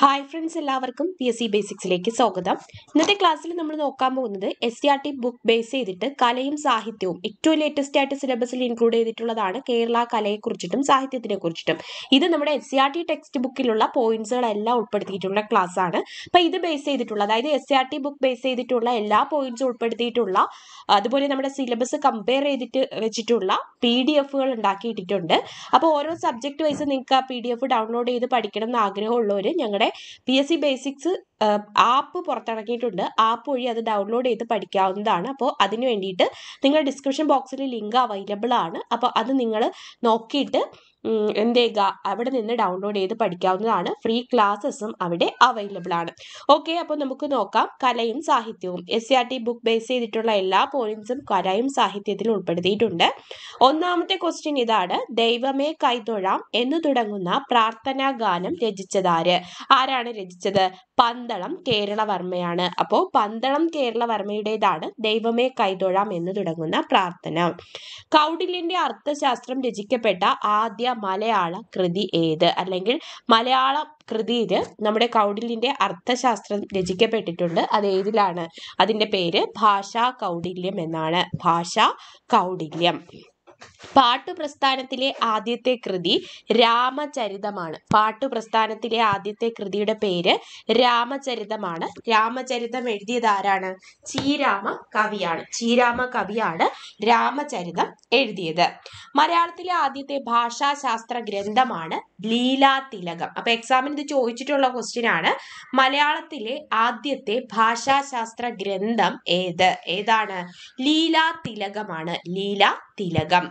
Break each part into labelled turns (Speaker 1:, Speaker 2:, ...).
Speaker 1: hi friends എല്ലാവർക്കും P S C ബേസിക്സിലേക്ക് സ്വാഗതം ഇന്നത്തെ ക്ലാസ്സിൽ നമ്മൾ നോക്കാൻ പോകുന്നത് S C R T book base ചെയ്തിട്ട് കലയും സാഹിത്യവും ഏറ്റവും ലേറ്റസ്റ്റ് ആയിട്ട് സിലബസിൽ ഇൻക്ലൂഡ് ചെയ്തിട്ടുള്ളതാണ് കേരള കലയെക്കുറിച്ചിട്ടും സാഹിത്യത്തിനെ കുറിച്ചിട്ടും ഇത് നമ്മുടെ S C R T text ബുക്കിലുള്ള പോയിന്റ്സുകളെല്ലാം ഉൾപ്പെടുത്തിയിട്ടുള്ള ക്ലാസ് ആണ് അപ്പം ഇത് ബേസ് ചെയ്തിട്ടുള്ള അതായത് S C R T book base ചെയ്തിട്ടുള്ള എല്ലാ പോയിന്റ്സും ഉൾപ്പെടുത്തിയിട്ടുള്ള അതുപോലെ നമ്മുടെ സിലബസ് കമ്പയർ ചെയ്തിട്ട് വെച്ചിട്ടുള്ള പി ഡി എഫുകൾ ഉണ്ടാക്കിയിട്ടിട്ടുണ്ട് അപ്പോൾ ഓരോ സബ്ജക്ട് വൈസ് നിങ്ങൾക്ക് ആ പി ഡി എഫ് ഡൗൺലോഡ് ചെയ്ത് പഠിക്കണം എന്ന് ആഗ്രഹമുള്ളവർ ഞങ്ങളുടെ നമ്മുടെ P S C basics app പുറത്തിറക്കിയിട്ടുണ്ട് ആപ്പ് വഴി അത് ഡൗൺലോഡ് ചെയ്ത് പഠിക്കാവുന്നതാണ് അപ്പോൾ അതിന് വേണ്ടിയിട്ട് നിങ്ങളുടെ ഡിസ്ക്രിപ്ഷൻ ബോക്സിൽ ലിങ്ക് അവൈലബിൾ ആണ് അപ്പോൾ അത് നിങ്ങൾ നോക്കിയിട്ട് എന്ത് ചെയ്യുക അവിടെ നിന്ന് ഡൗൺലോഡ് ചെയ്ത് പഠിക്കാവുന്നതാണ് ഫ്രീ ക്ലാസ്സസും അവിടെ അവൈലബിൾ ആണ് ഓക്കെ അപ്പോൾ നമുക്ക് നോക്കാം കലയും സാഹിത്യവും S C R T book base ചെയ്തിട്ടുള്ള എല്ലാ പോയിന്റ്സും കലയും സാഹിത്യത്തിൽ ഉൾപ്പെടുത്തിയിട്ടുണ്ട് ഒന്നാമത്തെ ക്വസ്റ്റ്യൻ ഇതാണ് ദൈവമേ കൈതൊഴാം എന്ന് തുടങ്ങുന്ന പ്രാർത്ഥനാ ഗാനം രചിച്ചതാര് ആരാണ് രചിച്ചത് പന്തളം കേരളവർമ്മയാണ് അപ്പോൾ പന്തളം കേരളവർമ്മയുടേതാണ് ദൈവമേ കൈതൊഴാം എന്ന് തുടങ്ങുന്ന പ്രാർത്ഥന കൗടില്യന്റെ അർത്ഥശാസ്ത്രം രചിക്കപ്പെട്ട ആദ്യ മലയാള കൃതി ഏത് അല്ലെങ്കിൽ മലയാള കൃതിയിൽ നമ്മുടെ കൗടില്യൻ്റെ അർത്ഥശാസ്ത്രം രചിക്കപ്പെട്ടിട്ടുണ്ട് അത് ഏതിലാണ് അതിൻ്റെ പേര് ഭാഷാ കൗടില്യം എന്നാണ് ഭാഷാ കൗടില്യം പാട്ടുപ്രസ്ഥാനത്തിലെ ആദ്യത്തെ കൃതി രാമചരിതമാണ് പാട്ടുപ്രസ്ഥാനത്തിലെ ആദ്യത്തെ കൃതിയുടെ പേര് രാമചരിതമാണ് രാമചരിതം എഴുതിയത് ആരാണ് ചീരാമ കവിയാണ് ചീരാമ കവിയാണ് രാമചരിതം എഴുതിയത് മലയാളത്തിലെ ആദ്യത്തെ ഭാഷാശാസ്ത്ര ഗ്രന്ഥമാണ് ലീലാതിലകം അപ്പൊ എക്സാമിന് ഇത് ചോദിച്ചിട്ടുള്ള ക്വസ്റ്റ്യൻ ആണ് മലയാളത്തിലെ ആദ്യത്തെ ഭാഷാശാസ്ത്ര ഗ്രന്ഥം ഏത് ഏതാണ് ലീലാതിലകമാണ് ലീലാതിലകം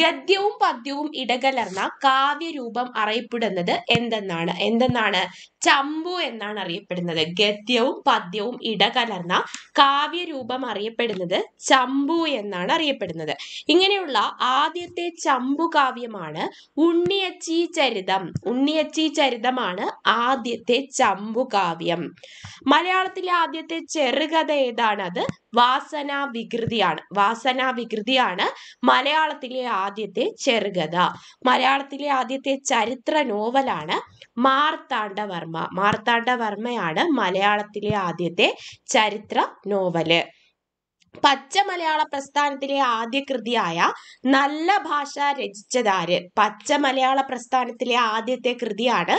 Speaker 1: ഗദ്യവും പദ്യവും ഇടകലർന്ന കാവ്യരൂപം അറിയപ്പെടുന്നത് എന്തെന്നാണ് എന്തെന്നാണ് ചമ്പു എന്നാണ് അറിയപ്പെടുന്നത് ഗദ്യവും പദ്യവും ഇടകലർന്ന കാവ്യരൂപം അറിയപ്പെടുന്നത് ചമ്പു എന്നാണ് അറിയപ്പെടുന്നത് ഇങ്ങനെയുള്ള ആദ്യത്തെ ചമ്പു കാവ്യമാണ് ഉണ്ണിയച്ചി ചരിതം ഉണ്ണിയച്ചി ചരിതമാണ് ആദ്യത്തെ ചമ്പു കാവ്യം മലയാളത്തിലെ ആദ്യത്തെ ചെറുകഥ അത് വാസനാ വികൃതിയാണ് വാസനാ വികൃതിയാണ് മലയാള മലയാളത്തിലെ ആദ്യത്തെ ചെറുകഥ മലയാളത്തിലെ ആദ്യത്തെ ചരിത്ര നോവലാണ് മാർത്താണ്ഡവർമ്മ മാർത്താണ്ഡവർമ്മയാണ് മലയാളത്തിലെ ആദ്യത്തെ ചരിത്ര നോവല് പച്ച മലയാള പ്രസ്ഥാനത്തിലെ ആദ്യ കൃതിയായ നല്ല ഭാഷ രചിച്ചതാര് പച്ച മലയാള പ്രസ്ഥാനത്തിലെ ആദ്യത്തെ കൃതിയാണ്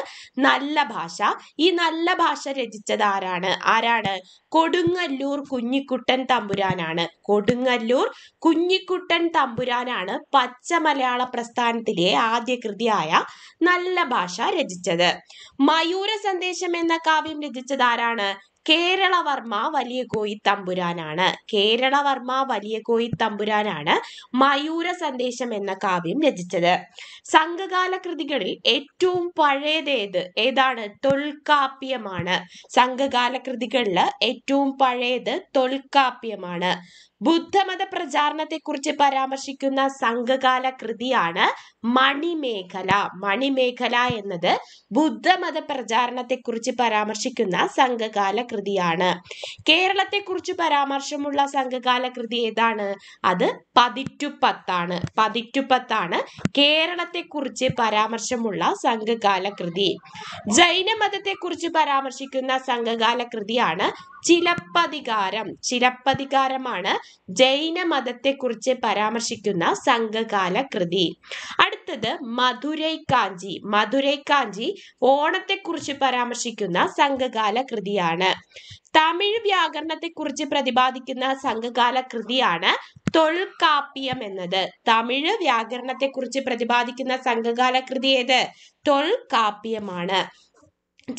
Speaker 1: നല്ല ഭാഷ ഈ നല്ല ഭാഷ രചിച്ചത് ആരാണ് ആരാണ് കൊടുങ്ങല്ലൂർ കുഞ്ഞിക്കുട്ടൻ തമ്പുരാനാണ് കൊടുങ്ങല്ലൂർ കുഞ്ഞിക്കുട്ടൻ തമ്പുരാനാണ് പച്ച മലയാള പ്രസ്ഥാനത്തിലെ ആദ്യ കൃതിയായ നല്ല ഭാഷ രചിച്ചത് മയൂര സന്ദേശം എന്ന കാവ്യം രചിച്ചത് ആരാണ് കേരളവർമ്മ വലിയ കോയി തമ്പുരാനാണ് കേരളവർമ്മ വലിയ കോയി തമ്പുരാനാണ് മയൂര സന്ദേശം എന്ന കാവ്യം രചിച്ചത് സംഘകാല കൃതികളിൽ ഏറ്റവും പഴയതേത് ഏതാണ് തൊൽക്കാപ്യമാണ് സംഘകാല കൃതികളിൽ ഏറ്റവും പഴയത് തൊൽക്കാപ്യമാണ് ബുദ്ധമത പ്രചാരണത്തെക്കുറിച്ച് പരാമർശിക്കുന്ന സംഘകാല കൃതിയാണ് മണിമേഖല മണിമേഖല എന്നത് ബുദ്ധമത പ്രചാരണത്തെക്കുറിച്ച് പരാമർശിക്കുന്ന സംഘകാല കൃതിയാണ് കേരളത്തെക്കുറിച്ച് പരാമർശമുള്ള സംഘകാല കൃതി ഏതാണ് അത് പതിറ്റുപ്പത്താണ് പതിറ്റുപ്പത്താണ് കേരളത്തെക്കുറിച്ച് പരാമർശമുള്ള സംഘകാല കൃതി ജൈനമതത്തെക്കുറിച്ച് പരാമർശിക്കുന്ന സംഘകാല കൃതിയാണ് ചിലപ്പതികാരം ചിലപ്പതികാരമാണ് ജൈനമതത്തെക്കുറിച്ച് പരാമർശിക്കുന്ന സംഘകാല കൃതി അടുത്തത് മധുരൈ കാഞ്ചി മധുരൈ കാഞ്ചി ഓണത്തെക്കുറിച്ച് പരാമർശിക്കുന്ന സംഘകാല കൃതിയാണ് തമിഴ് വ്യാകരണത്തെക്കുറിച്ച് പ്രതിപാദിക്കുന്ന സംഘകാല കൃതിയാണ് തൊൽകാപ്യം എന്നത് തമിഴ് വ്യാകരണത്തെക്കുറിച്ച് പ്രതിപാദിക്കുന്ന സംഘകാല കൃതി ഏത് തൊൽകാപ്യമാണ്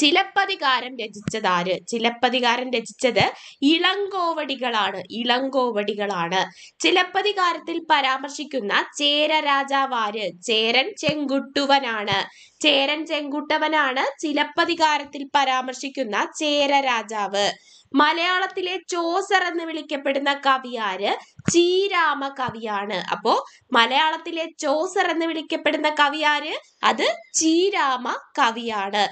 Speaker 1: ചിലപ്പതികാരൻ രചിച്ചതാര് ചിലപ്പതികാരൻ രചിച്ചത് ഇളങ്കോവടികളാണ് ഇളങ്കോവടികളാണ് ചിലപ്പതികാരത്തിൽ പരാമർശിക്കുന്ന ചേര രാജാവാര് ചേരൻ ചെങ്കുട്ടുവനാണ് ചേരൻ ചെങ്കുട്ടവനാണ് ചിലപ്പതികാരത്തിൽ പരാമർശിക്കുന്ന ചേര രാജാവ് മലയാളത്തിലെ ചോസർ എന്ന് വിളിക്കപ്പെടുന്ന കവി ആര് ചീരാമ കവിയാണ് അപ്പോ മലയാളത്തിലെ ചോസർ എന്ന് വിളിക്കപ്പെടുന്ന കവി ആര് അത് ചീരാമ കവിയാണ്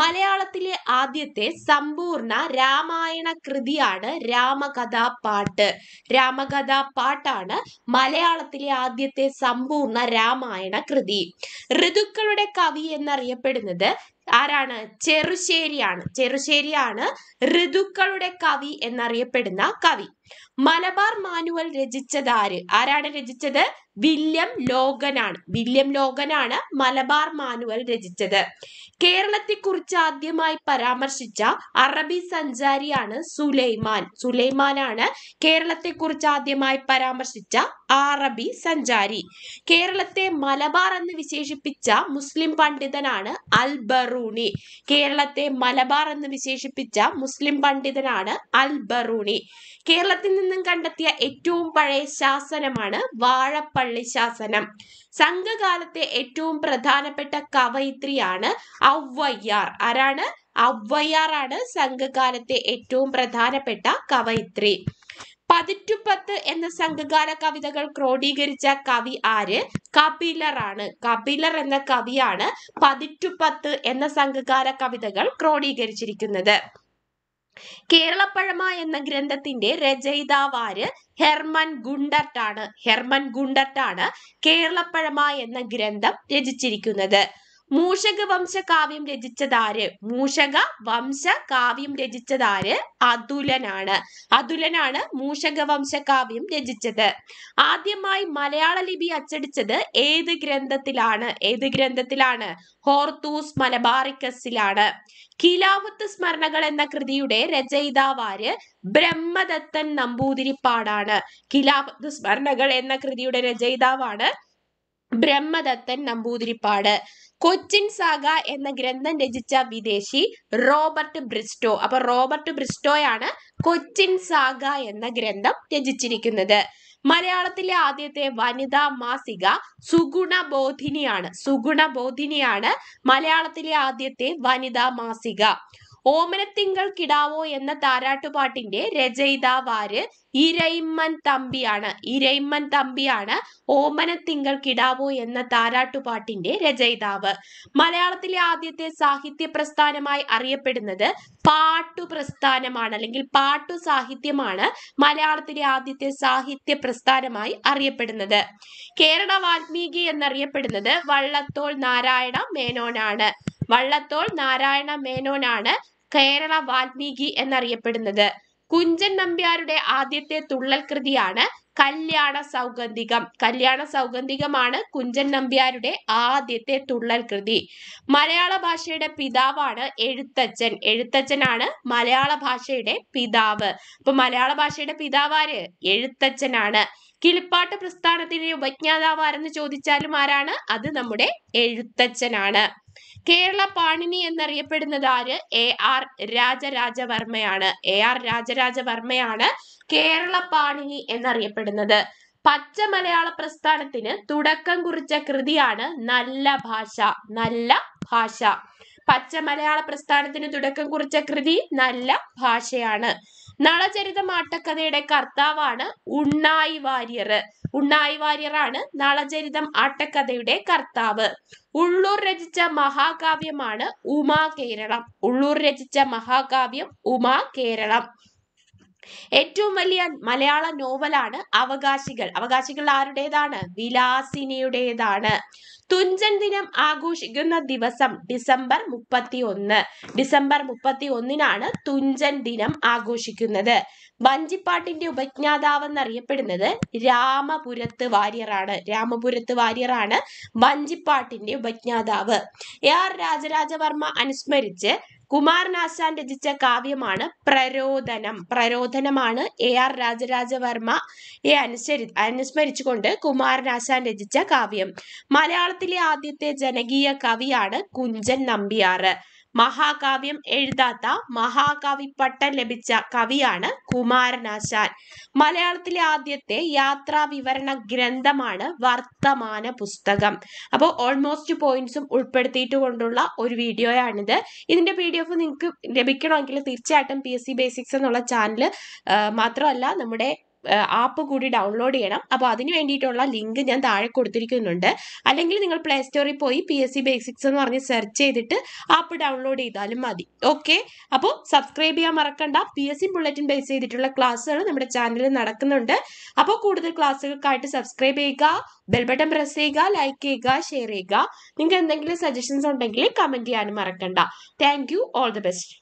Speaker 1: മലയാളത്തിലെ ആദ്യത്തെ സമ്പൂർണ്ണ രാമായണ കൃതിയാണ് രാമകഥാപാട്ട് രാമകഥാപാട്ടാണ് മലയാളത്തിലെ ആദ്യത്തെ സമ്പൂർണ്ണ രാമായണ കൃതി ഋതുക്കളുടെ കവി എന്നറിയപ്പെടുന്നത് ആരാണ് ചെറുശ്ശേരിയാണ് ചെറുശ്ശേരിയാണ് ഋതുക്കളുടെ കവി എന്നറിയപ്പെടുന്ന കവി മലബാർ മാനുവൽ ആര് ആരാണ് രചിച്ചത് വില്യം ലോഗനാണ് വില്യം ആണ് മലബാർ മാനുവൽ രചിച്ചത് കേരളത്തെക്കുറിച്ച് ആദ്യമായി പരാമർശിച്ച അറബി സഞ്ചാരിയാണ് സുലൈമാൻ സുലൈമാനാണ് കേരളത്തെക്കുറിച്ച് ആദ്യമായി പരാമർശിച്ച അറബി സഞ്ചാരി കേരളത്തെ മലബാർ എന്ന് വിശേഷിപ്പിച്ച മുസ്ലിം പണ്ഡിതനാണ് അൽ ബറൂണി കേരളത്തെ മലബാർ എന്ന് വിശേഷിപ്പിച്ച മുസ്ലിം പണ്ഡിതനാണ് അൽ ബറൂണി കേരള കേരളത്തിൽ നിന്നും കണ്ടെത്തിയ ഏറ്റവും പഴയ ശാസനമാണ് വാഴപ്പള്ളി ശാസനം സംഘകാലത്തെ ഏറ്റവും പ്രധാനപ്പെട്ട കവയിത്രിയാണ് ഔവയ്യാർ ആരാണ് ആണ് സംഘകാലത്തെ ഏറ്റവും പ്രധാനപ്പെട്ട കവയിത്രി പതിറ്റുപത്ത് എന്ന സംഘകാല കവിതകൾ ക്രോഡീകരിച്ച കവി ആര് കപിലറാണ് കപിലർ എന്ന കവിയാണ് പതിറ്റുപത്ത് എന്ന സംഘകാല കവിതകൾ ക്രോഡീകരിച്ചിരിക്കുന്നത് കേരളപ്പഴമ എന്ന ഗ്രന്ഥത്തിന്റെ രചയിതാവാര് ഹെർമൻ ഗുണ്ടർട്ടാണ് ഹെർമൻ ഗുണ്ടർട്ടാണ് കേരളപ്പഴമ എന്ന ഗ്രന്ഥം രചിച്ചിരിക്കുന്നത് മൂഷക വംശ കാവ്യം രചിച്ചതാര് മൂഷക വംശ കാവ്യം രചിച്ചതാര് അതുലനാണ് അതുലനാണ് മൂഷക വംശ കാവ്യം രചിച്ചത് ആദ്യമായി മലയാള ലിപി അച്ചടിച്ചത് ഏത് ഗ്രന്ഥത്തിലാണ് ഏത് ഗ്രന്ഥത്തിലാണ് ഹോർത്തൂസ് മലബാറിക്കസിലാണ് കിലാവത്ത് സ്മരണകൾ എന്ന കൃതിയുടെ രചയിതാവാര് ബ്രഹ്മദത്തൻ നമ്പൂതിരിപ്പാടാണ് കിലാവത്ത് സ്മരണകൾ എന്ന കൃതിയുടെ രചയിതാവാണ് ബ്രഹ്മദത്തൻ നമ്പൂതിരിപ്പാട് കൊച്ചിൻ സാഗ എന്ന ഗ്രന്ഥം രചിച്ച വിദേശി റോബർട്ട് ബ്രിസ്റ്റോ അപ്പൊ റോബർട്ട് ബ്രിസ്റ്റോയാണ് കൊച്ചിൻ സാഗ എന്ന ഗ്രന്ഥം രചിച്ചിരിക്കുന്നത് മലയാളത്തിലെ ആദ്യത്തെ വനിതാ മാസിക സുഗുണ ബോധിനിയാണ് സുഗുണ ബോധിനിയാണ് മലയാളത്തിലെ ആദ്യത്തെ വനിതാ മാസിക ഓമനത്തിങ്കൾ കിടാവോ എന്ന താരാട്ടുപാട്ടിന്റെ രചയിതാവാര് ഇരയിമ്മൻ തമ്പിയാണ് ഇരയിമ്മൻ തമ്പിയാണ് ഓമനത്തിങ്കൾ കിടാവോ എന്ന താരാട്ടുപാട്ടിന്റെ രചയിതാവ് മലയാളത്തിലെ ആദ്യത്തെ സാഹിത്യ പ്രസ്ഥാനമായി അറിയപ്പെടുന്നത് പാട്ടു പ്രസ്ഥാനമാണ് അല്ലെങ്കിൽ പാട്ടു സാഹിത്യമാണ് മലയാളത്തിലെ ആദ്യത്തെ സാഹിത്യ പ്രസ്ഥാനമായി അറിയപ്പെടുന്നത് കേരള വാൽമീകി എന്നറിയപ്പെടുന്നത് വള്ളത്തോൾ നാരായണ മേനോനാണ് വള്ളത്തോൾ നാരായണ മേനോനാണ് കേരള വാൽമീകി എന്നറിയപ്പെടുന്നത് കുഞ്ചൻ നമ്പ്യാരുടെ ആദ്യത്തെ തുള്ളൽ കൃതിയാണ് കല്യാണ സൗഗന്ധികം കല്യാണ സൗഗന്ധികമാണ് കുഞ്ചൻ നമ്പ്യാരുടെ ആദ്യത്തെ തുള്ളൽ കൃതി മലയാള ഭാഷയുടെ പിതാവാണ് എഴുത്തച്ഛൻ എഴുത്തച്ഛനാണ് മലയാള ഭാഷയുടെ പിതാവ് അപ്പൊ മലയാള ഭാഷയുടെ പിതാവാര് എഴുത്തച്ഛനാണ് കിളിപ്പാട്ട് പ്രസ്ഥാനത്തിന്റെ ഉപജ്ഞാതാവ് ആരെന്ന് ചോദിച്ചാലും ആരാണ് അത് നമ്മുടെ എഴുത്തച്ഛനാണ് കേരള പാണിനി എന്നറിയപ്പെടുന്നത് ആര് എ ആർ രാജരാജവർമ്മയാണ് എ ആർ രാജരാജവർമ്മയാണ് കേരള പാണിനി എന്നറിയപ്പെടുന്നത് പച്ച മലയാള പ്രസ്ഥാനത്തിന് തുടക്കം കുറിച്ച കൃതിയാണ് നല്ല ഭാഷ നല്ല ഭാഷ പച്ച മലയാള പ്രസ്ഥാനത്തിന് തുടക്കം കുറിച്ച കൃതി നല്ല ഭാഷയാണ് നളചരിതം ആട്ടക്കഥയുടെ കർത്താവാണ് ഉണ്ണായി വാര്യർ ഉണ്ണായി വാര്യറാണ് നളചരിതം ആട്ടക്കഥയുടെ കർത്താവ് ഉള്ളൂർ രചിച്ച മഹാകാവ്യമാണ് ഉമാ കേരളം ഉള്ളൂർ രചിച്ച മഹാകാവ്യം ഉമാ കേരളം ഏറ്റവും വലിയ മലയാള നോവലാണ് അവകാശികൾ അവകാശികൾ ആരുടേതാണ് വിലാസിനിയുടേതാണ് തുഞ്ചൻ ദിനം ആഘോഷിക്കുന്ന ദിവസം ഡിസംബർ മുപ്പത്തി ഒന്ന് ഡിസംബർ മുപ്പത്തി ഒന്നിനാണ് തുഞ്ചൻ ദിനം ആഘോഷിക്കുന്നത് വഞ്ചിപ്പാട്ടിന്റെ ഉപജ്ഞാതാവെന്നറിയപ്പെടുന്നത് രാമപുരത്ത് വാര്യറാണ് രാമപുരത്ത് വാര്യറാണ് വഞ്ചിപ്പാട്ടിന്റെ ഉപജ്ഞാതാവ് എ ആർ രാജരാജവർമ്മ അനുസ്മരിച്ച് കുമാരനാശാൻ രചിച്ച കാവ്യമാണ് പ്രരോധനം പ്രരോധനമാണ് എ ആർ രാജരാജവർമ്മ എ അനുസരി അനുസ്മരിച്ചുകൊണ്ട് കുമാരനാശാൻ രചിച്ച കാവ്യം മലയാളത്തിലെ ആദ്യത്തെ ജനകീയ കവിയാണ് കുഞ്ചൻ നമ്പ്യാർ മഹാകാവ്യം എഴുതാത്ത മഹാകവി പട്ടം ലഭിച്ച കവിയാണ് കുമാരനാശാൻ മലയാളത്തിലെ ആദ്യത്തെ യാത്രാ വിവരണ ഗ്രന്ഥമാണ് വർത്തമാന പുസ്തകം അപ്പോൾ ഓൾമോസ്റ്റ് പോയിന്റ്സും ഉൾപ്പെടുത്തിയിട്ട് കൊണ്ടുള്ള ഒരു വീഡിയോയാണിത് ഇതിന്റെ പി ഡി എഫ് നിങ്ങൾക്ക് ലഭിക്കണമെങ്കിൽ തീർച്ചയായിട്ടും പി എസ് സി ബേസിക്സ് എന്നുള്ള ചാനൽ മാത്രമല്ല നമ്മുടെ ആപ്പ് കൂടി ഡൗൺലോഡ് ചെയ്യണം അപ്പോൾ അതിന് വേണ്ടിയിട്ടുള്ള ലിങ്ക് ഞാൻ താഴെ കൊടുത്തിരിക്കുന്നുണ്ട് അല്ലെങ്കിൽ നിങ്ങൾ പ്ലേ സ്റ്റോറിൽ പോയി പി എസ് സി ബേസിക്സ് എന്ന് പറഞ്ഞ് സെർച്ച് ചെയ്തിട്ട് ആപ്പ് ഡൗൺലോഡ് ചെയ്താലും മതി ഓക്കെ അപ്പോൾ സബ്സ്ക്രൈബ് ചെയ്യാൻ മറക്കണ്ട P S C bulletin base ചെയ്തിട്ടുള്ള ക്ലാസ്സുകൾ നമ്മുടെ ചാനലിൽ നടക്കുന്നുണ്ട് അപ്പോൾ കൂടുതൽ ക്ലാസ്സുകൾക്കായിട്ട് സബ്സ്ക്രൈബ് ചെയ്യുക ബെൽ ബട്ടൺ പ്രസ് ചെയ്യുക ലൈക്ക് ചെയ്യുക ഷെയർ ചെയ്യുക നിങ്ങൾക്ക് എന്തെങ്കിലും സജഷൻസ് ഉണ്ടെങ്കിൽ കമൻറ്റ് ചെയ്യാനും മറക്കണ്ട thank you all the best